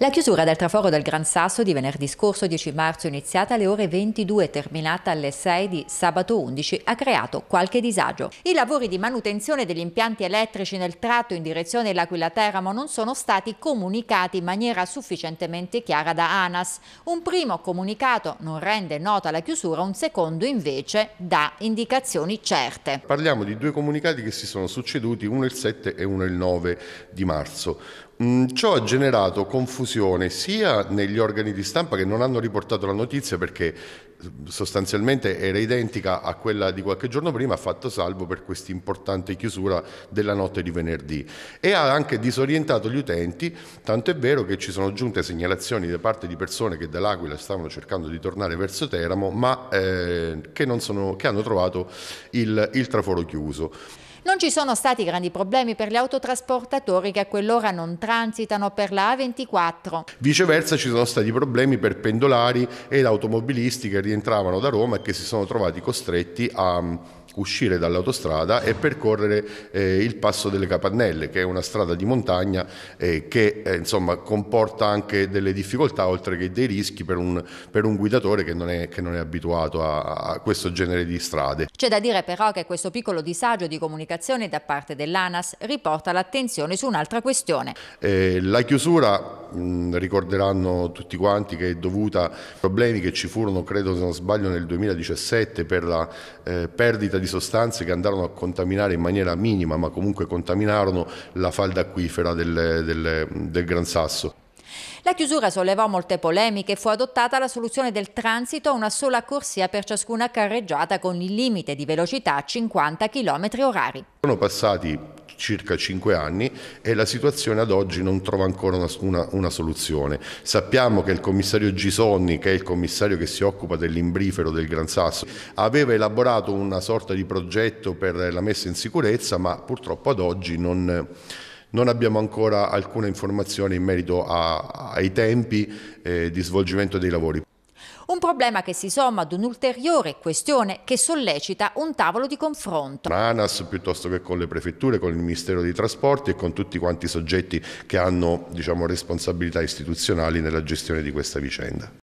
La chiusura del traforo del Gran Sasso di venerdì scorso 10 marzo iniziata alle ore 22 e terminata alle 6 di sabato 11 ha creato qualche disagio. I lavori di manutenzione degli impianti elettrici nel tratto in direzione L'Aquila Teramo non sono stati comunicati in maniera sufficientemente chiara da ANAS. Un primo comunicato non rende nota la chiusura, un secondo invece dà indicazioni certe. Parliamo di due comunicati che si sono succeduti, uno il 7 e uno il 9 di marzo. Mm, ciò ha generato confusione sia negli organi di stampa che non hanno riportato la notizia perché sostanzialmente era identica a quella di qualche giorno prima, fatto salvo per questa importante chiusura della notte di venerdì. E ha anche disorientato gli utenti, tanto è vero che ci sono giunte segnalazioni da parte di persone che dall'Aquila stavano cercando di tornare verso Teramo, ma eh, che, sono, che, hanno trovato il, il traforo chiuso. Non ci sono stati grandi problemi per gli autotrasportatori che a quell'ora non transitano per la A24. Viceversa ci sono stati problemi per pendolari ed automobilisti che rientravano da Roma e che si sono trovati costretti a uscire dall'autostrada e percorrere eh, il passo delle Capannelle, che è una strada di montagna eh, che eh, insomma, comporta anche delle difficoltà oltre che dei rischi per un, per un guidatore che non è, che non è abituato a, a, questo genere di strade. C'è da dire però che questo piccolo disagio di comunicazione da parte dell'ANAS riporta l'attenzione su un'altra questione. Eh, la chiusura, mh, ricorderanno tutti quanti, che è dovuta a problemi che ci furono, credo se non sbaglio, nel 2017 per la eh, perdita di sostanze che andarono a contaminare in maniera minima, ma comunque contaminarono la falda acquifera del, del, del Gran Sasso. La chiusura sollevò molte polemiche e fu adottata la soluzione del transito a una sola corsia per ciascuna carreggiata con il limite di velocità a 50 km orari. Sono passati circa 5 anni e la situazione ad oggi non trova ancora una, una, una soluzione. Sappiamo che il commissario Gisonni, che è il commissario che si occupa dell'imbrifero del Gran Sasso, aveva elaborato una sorta di progetto per la messa in sicurezza, ma purtroppo ad oggi non... Non abbiamo ancora alcuna informazione in merito a, ai tempi eh, di svolgimento dei lavori. Un problema che si somma ad un'ulteriore questione che sollecita un tavolo di confronto. ANAS piuttosto che con le prefetture, con il Ministero dei Trasporti e con tutti quanti i soggetti che hanno diciamo, responsabilità istituzionali nella gestione di questa vicenda.